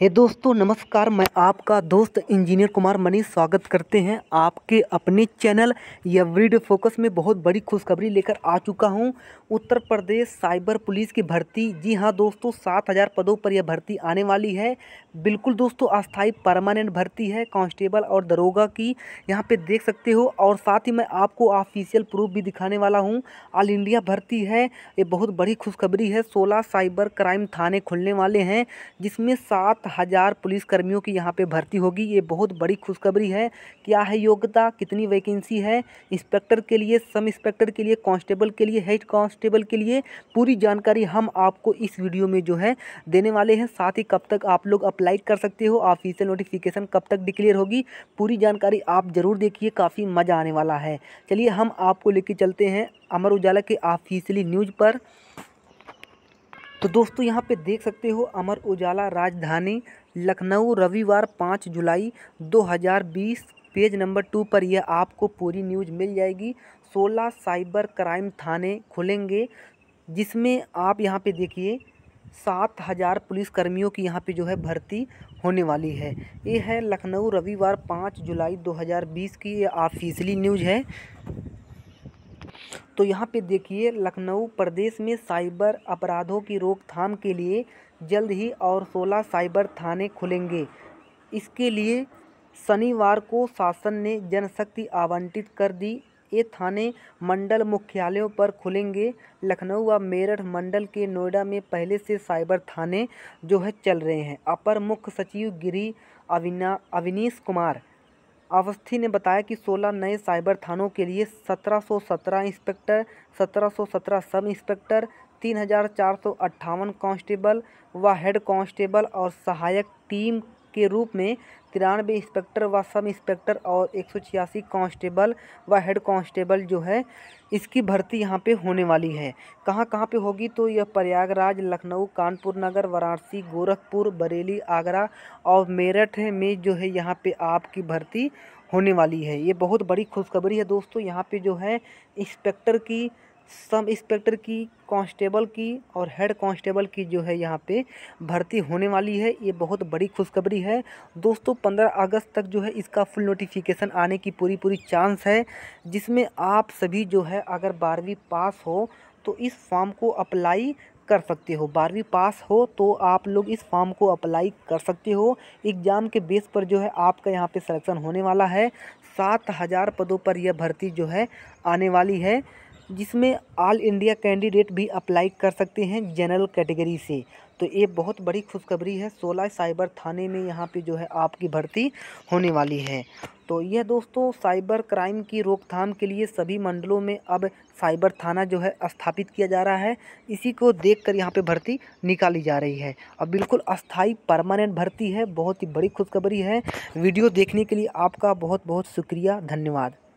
हे hey दोस्तों नमस्कार मैं आपका दोस्त इंजीनियर कुमार मनीष स्वागत करते हैं आपके अपने चैनल एवरीडे फोकस में बहुत बड़ी खुशखबरी लेकर आ चुका हूं उत्तर प्रदेश साइबर पुलिस की भर्ती जी हां दोस्तों सात हज़ार पदों पर यह भर्ती आने वाली है बिल्कुल दोस्तों अस्थाई परमानेंट भर्ती है कांस्टेबल और दरोगा की यहाँ पर देख सकते हो और साथ ही मैं आपको ऑफिशियल प्रूफ भी दिखाने वाला हूँ ऑल इंडिया भर्ती है ये बहुत बड़ी खुशखबरी है सोलह साइबर क्राइम थाने खुलने वाले हैं जिसमें सात हज़ार पुलिसकर्मियों की यहाँ पे भर्ती होगी ये बहुत बड़ी खुशखबरी है क्या है योग्यता कितनी वैकेंसी है इंस्पेक्टर के लिए सब इंस्पेक्टर के लिए कांस्टेबल के लिए हेड कांस्टेबल के लिए पूरी जानकारी हम आपको इस वीडियो में जो है देने वाले हैं साथ ही कब तक आप लोग अप्लाई कर सकते हो ऑफिशियल नोटिफिकेशन कब तक डिक्लेयर होगी पूरी जानकारी आप ज़रूर देखिए काफ़ी मज़ा आने वाला है चलिए हम आपको लेके चलते हैं अमर उजाला के ऑफिशियली न्यूज़ पर तो दोस्तों यहाँ पे देख सकते हो अमर उजाला राजधानी लखनऊ रविवार पाँच जुलाई 2020 पेज नंबर टू पर यह आपको पूरी न्यूज़ मिल जाएगी 16 साइबर क्राइम थाने खुलेंगे जिसमें आप यहाँ पे देखिए सात हज़ार पुलिसकर्मियों की यहाँ पे जो है भर्ती होने वाली है ये है लखनऊ रविवार पाँच जुलाई 2020 की ये ऑफिशली न्यूज़ है तो यहाँ पे देखिए लखनऊ प्रदेश में साइबर अपराधों की रोकथाम के लिए जल्द ही और सोलह साइबर थाने खुलेंगे इसके लिए शनिवार को शासन ने जनशक्ति आवंटित कर दी ये थाने मंडल मुख्यालयों पर खुलेंगे लखनऊ व मेरठ मंडल के नोएडा में पहले से साइबर थाने जो है चल रहे हैं अपर मुख्य सचिव गिरी अविना अविनीश कुमार अवस्थी ने बताया कि 16 नए साइबर थानों के लिए 1717 इंस्पेक्टर 1717 सब इंस्पेक्टर तीन हज़ार चार सौ अट्ठावन कांस्टेबल व हेड कांस्टेबल और सहायक टीम के रूप में तिरानवे इंस्पेक्टर व सब इंस्पेक्टर और एक सौ छियासी कांस्टेबल व हेड कांस्टेबल जो है इसकी भर्ती यहाँ पे होने वाली है कहाँ कहाँ पे होगी तो यह प्रयागराज लखनऊ कानपुर नगर वाराणसी गोरखपुर बरेली आगरा और मेरठ में जो है यहाँ पे आपकी भर्ती होने वाली है ये बहुत बड़ी खुशखबरी है दोस्तों यहाँ पे जो है इंस्पेक्टर की सब इंस्पेक्टर की कांस्टेबल की और हेड कांस्टेबल की जो है यहाँ पे भर्ती होने वाली है ये बहुत बड़ी खुशखबरी है दोस्तों 15 अगस्त तक जो है इसका फुल नोटिफिकेशन आने की पूरी पूरी चांस है जिसमें आप सभी जो है अगर बारहवीं पास हो तो इस फॉर्म को अप्लाई कर सकते हो बारहवीं पास हो तो आप लोग इस फॉर्म को अप्लाई कर सकते हो एग्ज़ाम के बेस पर जो है आपका यहाँ पे सिलेक्शन होने वाला है सात हज़ार पदों पर यह भर्ती जो है आने वाली है जिसमें ऑल इंडिया कैंडिडेट भी अप्लाई कर सकते हैं जनरल कैटेगरी से तो ये बहुत बड़ी खुशखबरी है सोलह साइबर थाने में यहाँ पे जो है आपकी भर्ती होने वाली है तो यह दोस्तों साइबर क्राइम की रोकथाम के लिए सभी मंडलों में अब साइबर थाना जो है स्थापित किया जा रहा है इसी को देखकर यहाँ पर भर्ती निकाली जा रही है और बिल्कुल अस्थाई परमानेंट भर्ती है बहुत ही बड़ी खुशखबरी है वीडियो देखने के लिए आपका बहुत बहुत शुक्रिया धन्यवाद